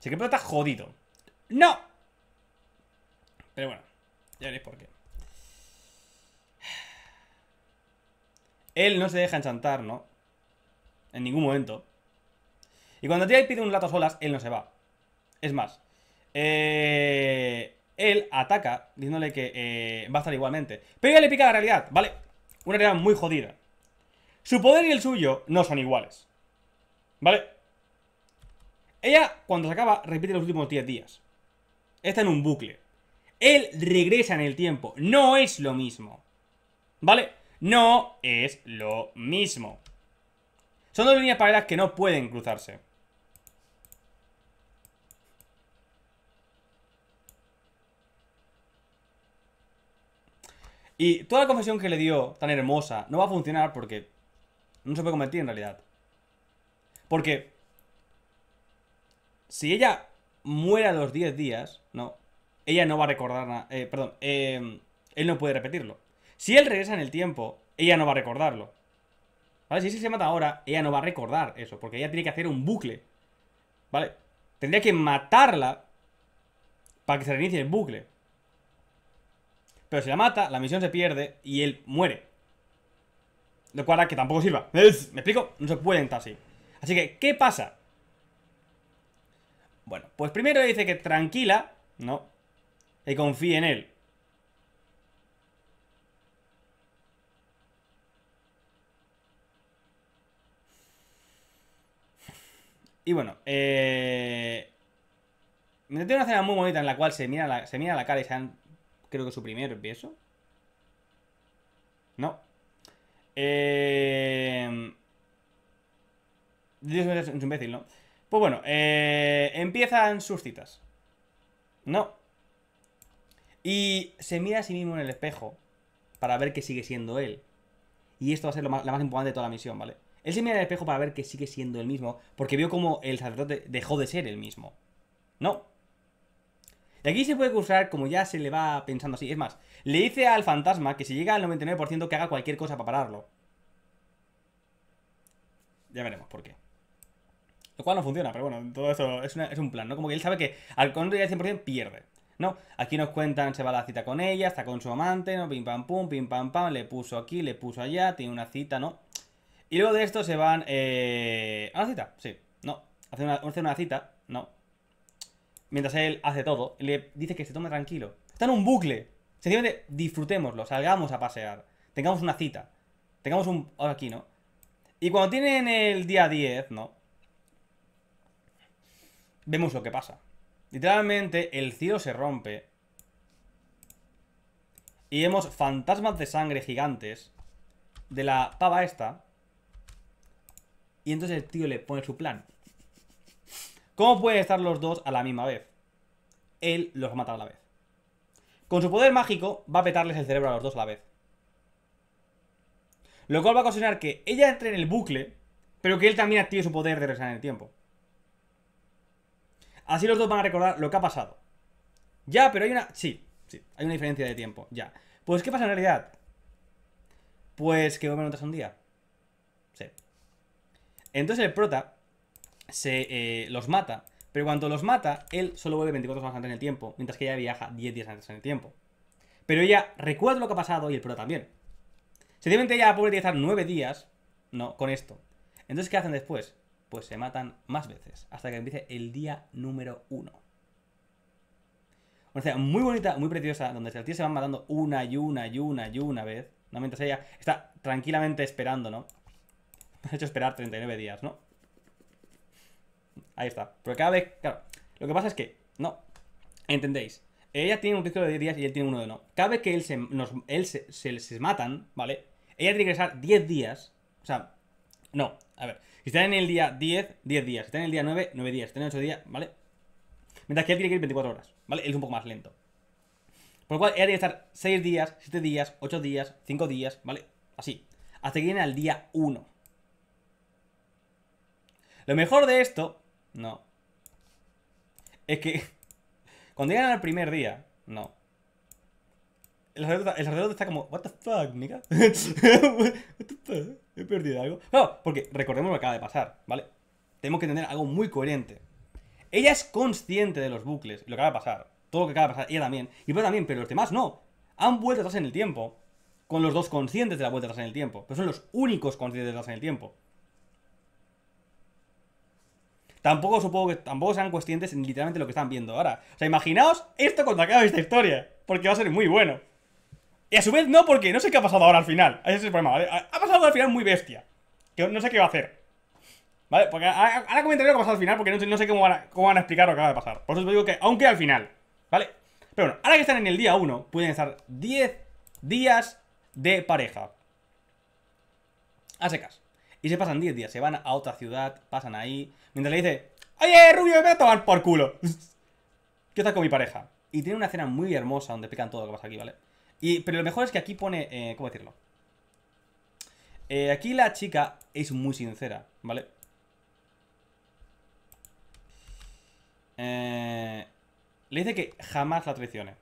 Se que está jodido. ¡No! Pero bueno, ya veréis por qué. Él no se deja enchantar, ¿no? En ningún momento. Y cuando Tiai pide un lato solas, él no se va. Es más, eh, él ataca diciéndole que eh, va a estar igualmente. Pero ella le pica la realidad, ¿vale? Una realidad muy jodida. Su poder y el suyo no son iguales. ¿Vale? Ella, cuando se acaba, repite los últimos 10 días. Está en un bucle. Él regresa en el tiempo. No es lo mismo. ¿Vale? No es lo mismo. Son dos líneas paralelas que no pueden cruzarse. Y toda la confesión que le dio, tan hermosa, no va a funcionar porque no se puede convertir en realidad. Porque si ella muere a los 10 días, ¿no? ella no va a recordar nada. Eh, perdón, eh, él no puede repetirlo. Si él regresa en el tiempo, ella no va a recordarlo. ¿Vale? Si ese se mata ahora, ella no va a recordar eso, porque ella tiene que hacer un bucle. ¿Vale? Tendría que matarla para que se reinicie el bucle. Pero si la mata, la misión se pierde y él muere. Lo cual que tampoco sirva. ¿Me explico? No se puede entrar así. Así que, ¿qué pasa? Bueno, pues primero dice que tranquila, ¿no? Y confíe en él. Y bueno, eh... Me tiene una escena muy bonita en la cual se mira la, se mira la cara y se han creo que su primer beso. No. Eh... Dios es un imbécil, ¿no? Pues bueno, eh... empiezan sus citas. No. Y se mira a sí mismo en el espejo para ver que sigue siendo él. Y esto va a ser lo más, la más importante de toda la misión, ¿vale? Él se mira en el espejo para ver que sigue siendo el mismo, porque vio como el sacerdote dejó de ser el mismo. No. Y aquí se puede cursar como ya se le va pensando así. Es más, le dice al fantasma que si llega al 99% que haga cualquier cosa para pararlo. Ya veremos por qué. Lo cual no funciona, pero bueno, todo eso es, un plan, ¿no? Como que él sabe que al contrario del 100% pierde. No, aquí nos cuentan, se va a la cita con ella, está con su amante, ¿no? Pim pam pum, pim pam pam, le puso aquí, le puso allá, tiene una cita, ¿no? Y luego de esto se van eh, a una cita, sí, no, hace una, una cita, no. Mientras él hace todo, le dice que se tome tranquilo. Está en un bucle. Sencillamente disfrutémoslo, salgamos a pasear, tengamos una cita, tengamos un... aquí, ¿no? Y cuando tienen el día 10, ¿no? Vemos lo que pasa. Literalmente, el cielo se rompe. Y vemos fantasmas de sangre gigantes de la pava esta. Y entonces el tío le pone su plan. ¿Cómo pueden estar los dos a la misma vez? Él los mata a la vez. Con su poder mágico va a petarles el cerebro a los dos a la vez. Lo cual va a ocasionar que ella entre en el bucle, pero que él también active su poder de regresar en el tiempo. Así los dos van a recordar lo que ha pasado. Ya, pero hay una... Sí, sí, hay una diferencia de tiempo, ya. Pues, ¿qué pasa en realidad? Pues que vuelven otras un día. Sí. Entonces el prota se eh, los mata, pero cuando los mata, él solo vuelve 24 horas antes en el tiempo, mientras que ella viaja 10 días antes en el tiempo. Pero ella recuerda lo que ha pasado y el prota también. Sencillamente ella, puede tiene que 9 días, ¿no? Con esto. Entonces, ¿qué hacen después? pues se matan más veces, hasta que empiece el día número uno. Una escena muy bonita, muy preciosa, donde el tío se van matando una y una y una y una vez, Mientras ella está tranquilamente esperando, ¿no? Ha *laughs* hecho esperar 39 días, ¿no? Ahí está. Pero cabe. claro, lo que pasa es que, no, entendéis. Ella tiene un ciclo de 10 días y él tiene uno de no. cabe que él se, se matan, ¿vale? Ella tiene que regresar 10 días. O sea, no, a ver, si están en el día 10, 10 días. Si están en el día 9, 9 días. Si están en el 8 días, ¿vale? Mientras que él tiene que ir 24 horas, ¿vale? Él es un poco más lento. Por lo cual, él tiene que estar 6 días, 7 días, 8 días, 5 días, ¿vale? Así. Hasta que viene al día 1. Lo mejor de esto, no. Es que *laughs* cuando llegan al primer día, no. El alrededor está como, what the fuck, nigga? *laughs* what the fuck? ¿He perdido algo? No, porque recordemos lo que acaba de pasar, ¿vale? Tenemos que tener algo muy coherente. Ella es consciente de los bucles, lo que acaba de pasar. Todo lo que acaba de pasar, ella también. Y yo también, pero los demás no. Han vuelto atrás en el tiempo. Con los dos conscientes de la vuelta atrás en el tiempo. Pero son los únicos conscientes de atrás en el tiempo. Tampoco supongo que tampoco sean conscientes en literalmente lo que están viendo ahora. O sea, imaginaos esto cuando acabe esta historia. Porque va a ser muy bueno. Y a su vez no, porque no sé qué ha pasado ahora al final. Ese es el problema, Ha pasado al final muy bestia. Que no sé qué va a hacer. ¿Vale? Porque ahora, comentaré lo que ha pasado al final, porque no, sé cómo van, a, explicar lo que acaba de pasar. Por eso os digo que aunque al final, ¿vale? Pero bueno, ahora que están en el día 1, pueden estar 10 días de pareja. A secas. Y se pasan 10 días, se van a otra ciudad, pasan ahí. Mientras le dice, oye, Rubio, me voy a tomar por culo. ¿Qué tal con mi pareja? Y tiene una cena muy hermosa donde explican todo lo que pasa aquí, ¿vale? Y, pero lo mejor es que aquí pone, eh, ¿cómo decirlo? Eh, aquí la chica es muy sincera, ¿vale? Eh, le dice que jamás la traicione.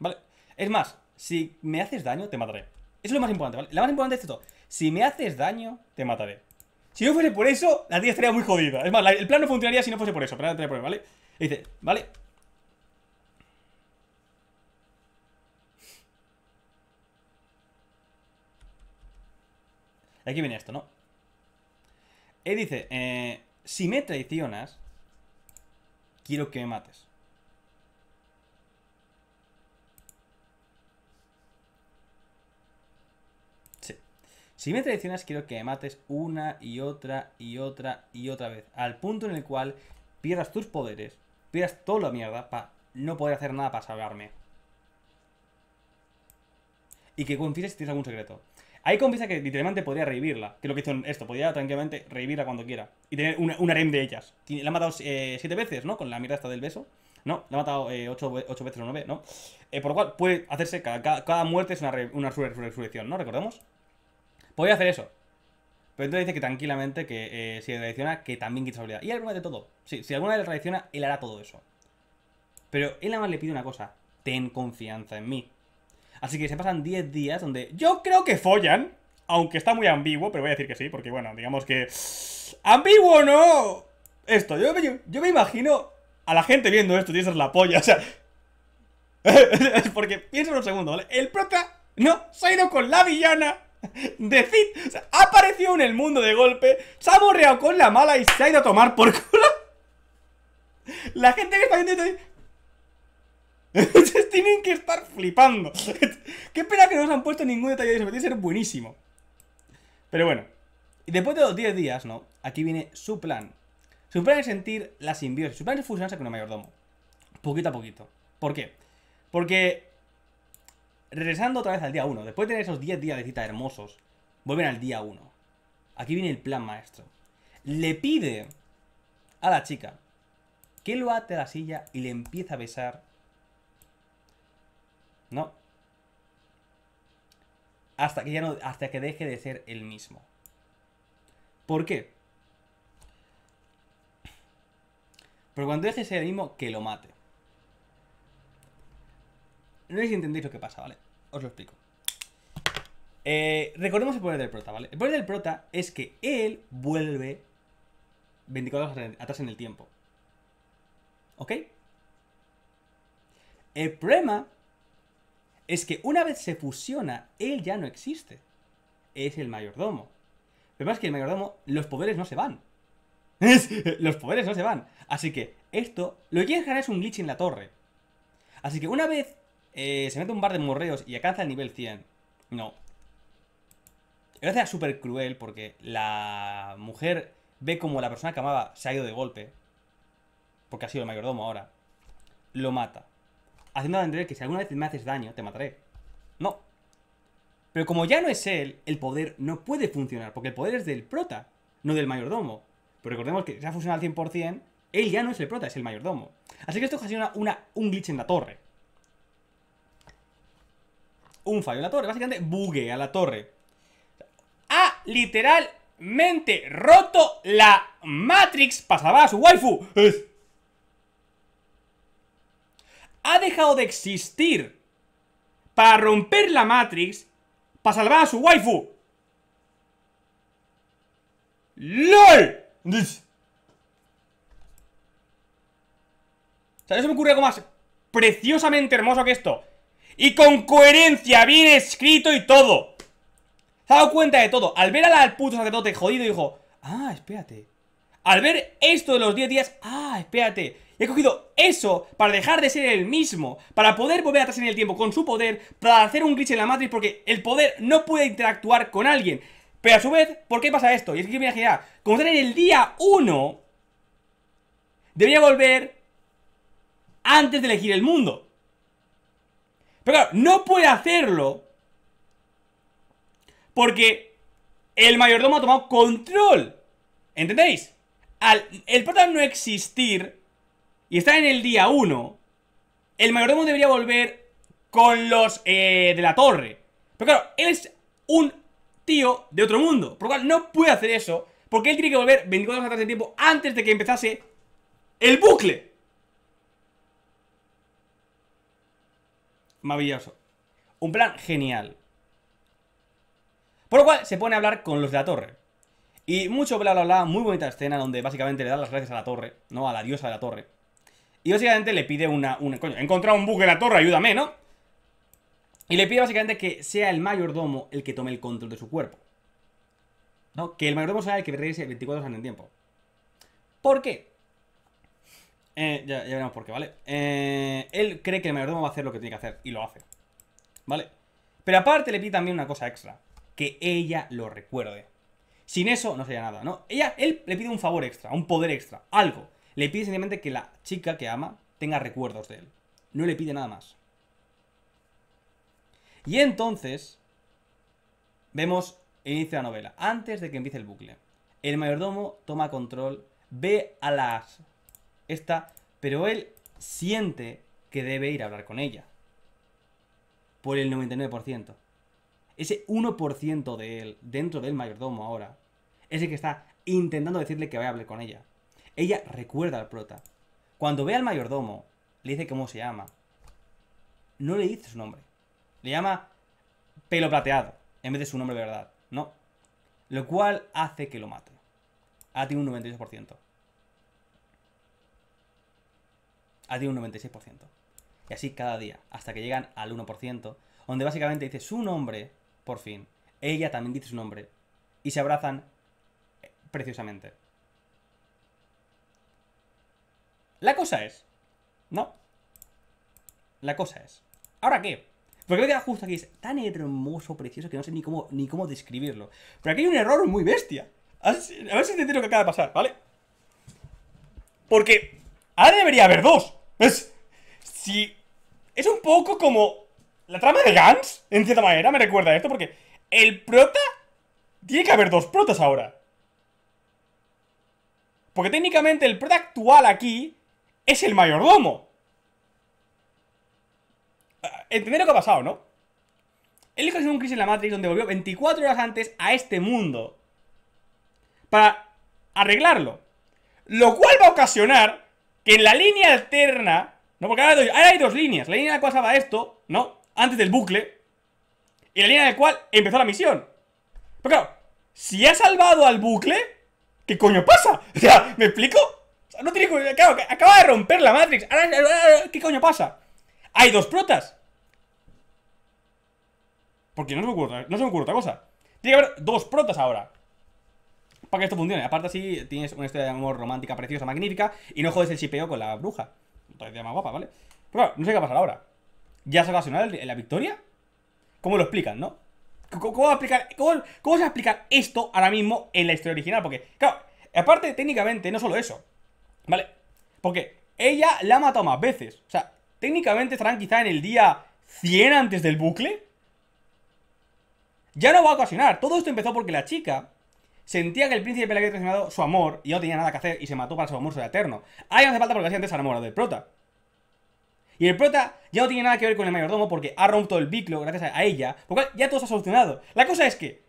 ¿Vale? Es más, si me haces daño, te mataré. Eso es lo más importante, ¿vale? Lo más importante es esto. Si me haces daño, te mataré. Si no fuese por eso, la tía estaría muy jodida. Es más, el plan no funcionaría si no fuese por eso. Pero no tendría problema, ¿vale? Y dice, ¿vale? Aquí viene esto, ¿no? Él dice, eh, si me traicionas, quiero que me mates. Sí. Si me traicionas, quiero que me mates una y otra y otra y otra vez. Al punto en el cual pierdas tus poderes, pierdas toda la mierda para no poder hacer nada para salvarme. Y que confieses si tienes algún secreto. Ahí confiesa que literalmente podría revivirla. Que lo que hizo esto, podía tranquilamente revivirla cuando quiera. Y tener un harem de ellas. La ha matado eh, siete veces, ¿no? Con la mirada esta del beso. No, la ha matado eh, ocho, veces o nueve, ¿no? Eh, por lo cual puede hacerse, cada, muerte es una, resurrección, ¿no? Recordemos. Podría hacer eso. Pero entonces dice que tranquilamente, que eh, si le traiciona, que también quita su habilidad. Y alguna de todo. Sí, si alguna vez le traiciona, él hará todo eso. Pero él además le pide una cosa. Ten confianza en mí. Así que se pasan 10 días donde yo creo que follan, aunque está muy ambiguo, pero voy a decir que sí, porque bueno, digamos que... ¡Ambiguo no! Esto, yo me, imagino a la gente viendo esto y esa es la polla, o sea... *laughs* porque, pienso un segundo, ¿vale? El prota no se ha ido con la villana de Cid. O sea, apareció en el mundo de golpe, se ha borreado con la mala y se ha ido a tomar por culo. La gente que está viendo esto *laughs* Tienen que estar flipando. *laughs* Qué pena que no os han puesto ningún detalle de eso, tiene ser buenísimo. Pero bueno, y después de los 10 días, ¿no? Aquí viene su plan. Su plan es sentir la simbiosis, su plan es fusionarse con el mayordomo. Poquito a poquito. ¿Por qué? Porque regresando otra vez al día 1, después de tener esos 10 días de cita hermosos, vuelven al día 1. Aquí viene el plan maestro. Le pide a la chica que lo ate a la silla y le empieza a besar no. Hasta que ya no. Hasta que deje de ser el mismo. ¿Por qué? Porque cuando deje de ser el mismo, que lo mate. No sé si entendéis lo que pasa, ¿vale? Os lo explico. Eh, recordemos el poder del prota, ¿vale? El poder del prota es que él vuelve 24 horas atrás en el tiempo. ¿Ok? El problema es que una vez se fusiona, él ya no existe. Es el mayordomo. pero más es que el mayordomo, los poderes no se van. *laughs* los poderes no se van. Así que esto lo que quiere generar es un glitch en la torre. Así que una vez eh, se mete un bar de morreos y alcanza el nivel 100, no. Gracias súper cruel porque la mujer ve como la persona que amaba se ha ido de golpe, porque ha sido el mayordomo ahora, lo mata haciendo entender que si alguna vez me haces daño, te mataré. No. Pero como ya no es él, el poder no puede funcionar, porque el poder es del prota, no del mayordomo. Pero recordemos que se ha fusionado al 100%, él ya no es el prota, es el mayordomo. Así que esto ocasiona una, un glitch en la torre. Un fallo en la torre, básicamente buguea la torre. Ha literalmente roto la Matrix. Pasaba a su waifu ha dejado de existir para romper la Matrix para salvar a su waifu. ¡LOL! O no se me ocurre algo más preciosamente hermoso que esto. Y con coherencia, bien escrito y todo. Se ha dado cuenta de todo. Al ver al puto sacerdote jodido, dijo: Ah, espérate. Al ver esto de los 10 días, ah, espérate he cogido eso para dejar de ser el mismo, para poder volver atrás en el tiempo con su poder, para hacer un glitch en la matriz, porque el poder no puede interactuar con alguien. Pero a su vez, ¿por qué pasa esto? Y es que mira, generar como están en el día 1, debería volver antes de elegir el mundo. Pero claro, no puede hacerlo porque el mayordomo ha tomado control. ¿Entendéis? Al el portal no existir, y está en el día 1, el mayordomo debería volver con los eh, de la torre. Pero claro, él es un tío de otro mundo, por lo cual no puede hacer eso, porque él tiene que volver 24 horas atrás de tiempo antes de que empezase el bucle. Maravilloso. Un plan genial. Por lo cual se pone a hablar con los de la torre. Y mucho bla bla bla, muy bonita escena donde básicamente le da las gracias a la torre, ¿no? A la diosa de la torre. Y básicamente le pide una... una coño, he un bug en la torre, ayúdame, ¿no? Y le pide básicamente que sea el mayordomo el que tome el control de su cuerpo. ¿No? Que el mayordomo sea el que regrese 24 horas en tiempo. ¿Por qué? Eh, ya, ya, veremos por qué, ¿vale? Eh, él cree que el mayordomo va a hacer lo que tiene que hacer y lo hace. ¿Vale? Pero aparte le pide también una cosa extra. Que ella lo recuerde. Sin eso no sería nada, ¿no? Ella, él le pide un favor extra, un poder extra, algo. Le pide simplemente que la chica que ama tenga recuerdos de él. No le pide nada más. Y entonces, vemos, inicio de la novela, antes de que empiece el bucle. El mayordomo toma control, ve a las... Esta, pero él siente que debe ir a hablar con ella. Por el 99%. Ese 1% de él, dentro del mayordomo ahora, es el que está intentando decirle que vaya a hablar con ella. Ella recuerda al prota. Cuando ve al mayordomo, le dice cómo se llama. No le dice su nombre. Le llama pelo plateado, en vez de su nombre de verdad. No. Lo cual hace que lo mate. Ha tenido un 92%. Ha tenido un 96%. Y así cada día, hasta que llegan al 1%, donde básicamente dice su nombre, por fin. Ella también dice su nombre. Y se abrazan eh, preciosamente. La cosa es... No. La cosa es... ¿Ahora qué? Porque me queda justo aquí. Es tan hermoso, precioso, que no sé ni cómo, ni cómo describirlo. Pero aquí hay un error muy bestia. A ver si entiendo lo que acaba de pasar, ¿vale? Porque ahora debería haber dos. Es, si, es un poco como la trama de Gans, en cierta manera, me recuerda a esto, porque el prota... Tiene que haber dos protas ahora. Porque técnicamente el prota actual aquí es el mayordomo. Ah, entender lo que ha pasado, ¿no? Él hizo un crisis en la Matrix donde volvió 24 horas antes a este mundo para arreglarlo. Lo cual va a ocasionar que en la línea alterna, ¿no? Porque ahora, hay dos líneas. La línea en la cual salva esto, ¿no? Antes del bucle. Y la línea en la cual empezó la misión. Pero claro, si ha salvado al bucle, ¿qué coño pasa? *laughs* O sea, ¿me explico? no tiene claro, acaba de romper la Matrix. ¿Qué coño pasa? Hay dos protas. Porque no se me ocurre, no otra cosa. Tiene que haber dos protas ahora. Para que esto funcione. Aparte, así tienes una historia de amor romántica, preciosa, magnífica. Y no jodes el chipeo con la bruja. más guapa, ¿vale? Pero claro, no sé qué va a pasar ahora. ¿Ya se va a la victoria? ¿Cómo lo explican, no? ¿Cómo, cómo, ¿Cómo se va a explicar esto ahora mismo en la historia original? Porque, claro, aparte técnicamente, no solo eso. ¿Vale? Porque ella la ha matado más veces. O sea, técnicamente estarán quizá en el día 100 antes del bucle. Ya no va a ocasionar. Todo esto empezó porque la chica sentía que el príncipe le había traicionado su amor y no tenía nada que hacer y se mató para su amor eterno. Ahí no hace falta porque así antes se enamorado del prota. Y el prota ya no tiene nada que ver con el mayordomo porque ha roto el biclo gracias a ella. Porque ya todo se ha solucionado. La cosa es que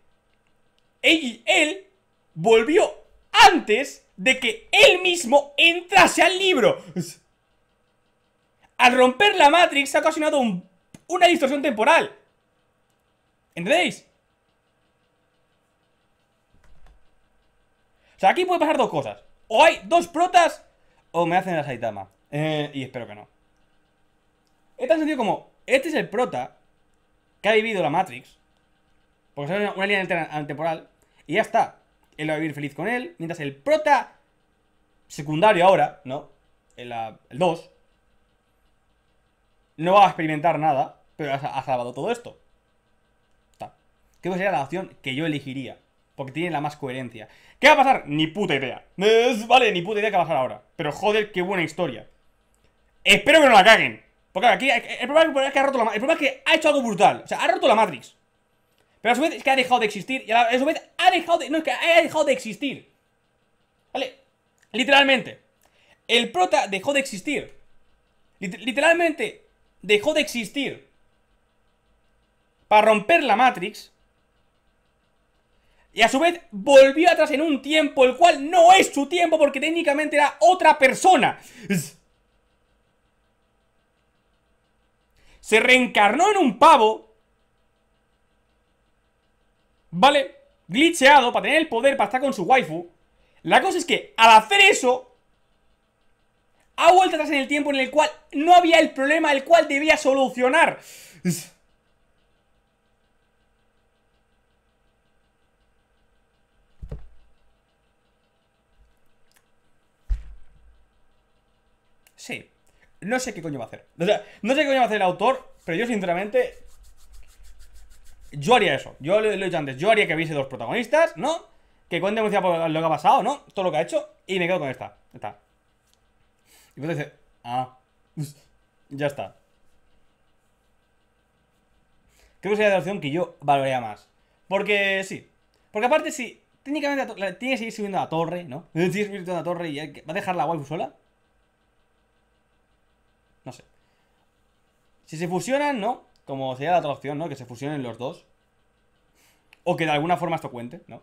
él volvió antes de que él mismo entrase al libro. Al romper la Matrix ha ocasionado una distorsión temporal. ¿Entendéis? O sea, aquí puede pasar dos cosas. O hay dos protas o me hacen la Saitama. Eh, y espero que no. Es tan sentido como, este es el prota que ha vivido la Matrix. Porque es una, una línea temporal. Y ya está él va a vivir feliz con él, mientras el prota secundario ahora, ¿no? El, 2, ah, no va a experimentar nada, pero ha, salvado todo esto. Está. Creo que sería la opción que yo elegiría, porque tiene la más coherencia. ¿Qué va a pasar? Ni puta idea. vale, ni puta idea que va a pasar ahora. Pero joder, qué buena historia. Espero que no la caguen. Porque aquí el problema que ha roto la, el problema es que ha hecho algo brutal. O sea, ha roto la Matrix. Pero a su vez es que ha dejado de existir. Y a, su vez ha dejado de... No, es que ha dejado de existir. ¿Vale? Literalmente. El prota dejó de existir. literalmente dejó de existir. Para romper la Matrix. Y a su vez volvió atrás en un tiempo, el cual no es su tiempo porque técnicamente era otra persona. Se reencarnó en un pavo ¿vale? Glitcheado para tener el poder para estar con su waifu. La cosa es que al hacer eso, ha vuelto atrás en el tiempo en el cual no había el problema el cual debía solucionar. Sí. No sé qué coño va a hacer. no sé qué coño va a hacer el autor, pero yo sinceramente yo haría eso. Yo lo, he dicho antes. Yo haría que hubiese dos protagonistas, ¿no? Que cuenten por lo que ha pasado, ¿no? Todo lo que ha hecho. Y me quedo con esta. Está. Y pues dice. Ah. *laughs* Ya está. Creo que sería la opción que yo valoraría más. Porque sí. Porque aparte, si técnicamente tiene que seguir subiendo a la torre, ¿no? *laughs* Tiene que seguir subiendo a la torre y va a dejar la waifu sola. No sé. Si se fusionan, ¿no? Como sería la otra opción, ¿no? Que se fusionen los dos. O que de alguna forma esto cuente, ¿no?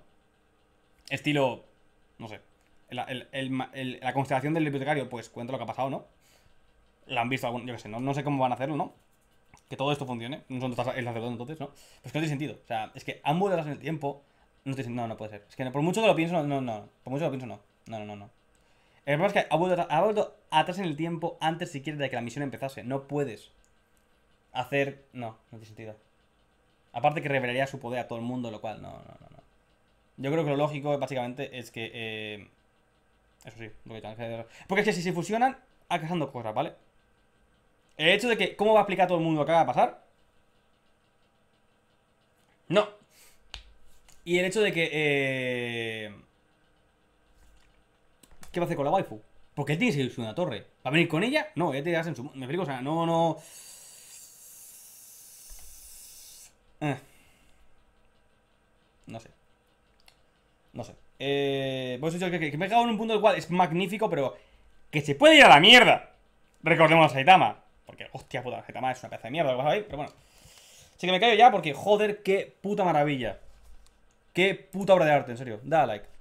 Estilo, no sé. la constelación del bibliotecario, pues cuenta lo que ha pasado, ¿no? La han visto algún, yo qué sé, ¿no? no sé cómo van a hacerlo, ¿no? Que todo esto funcione. No son el sacerdote entonces, ¿no? Pues es que no tiene sentido. O sea, es que han vuelto atrás en el tiempo. No, tiene, no, no puede ser. Es que por mucho que lo pienso, no, no, no. Por mucho que lo pienso, no. No, no, no, no. El problema es que ha ha vuelto atrás en el tiempo antes siquiera de que la misión empezase. No puedes hacer... No, no tiene sentido. Aparte que revelaría su poder a todo el mundo, lo cual no, no, no. no. Yo creo que lo lógico básicamente es que... Eh, eso sí, Porque es que si se fusionan, dos cosas, ¿vale? El hecho de que... ¿Cómo va a explicar todo el mundo lo que va a pasar? No. Y el hecho de que... Eh, ¿Qué va a hacer con la waifu? Porque él tiene que seguir una torre. ¿Va a venir con ella? No, ya te en su... ¿Me explico? O sea, no, no... Eh. No sé. No sé. Eh, pues decir que, que, me he quedado en un punto del cual es magnífico, pero que se puede ir a la mierda. Recordemos a Saitama. Porque, hostia puta, Saitama es una pieza de mierda, pero bueno. Así que me caigo ya porque, joder, qué puta maravilla. Qué puta obra de arte, en serio. Da like.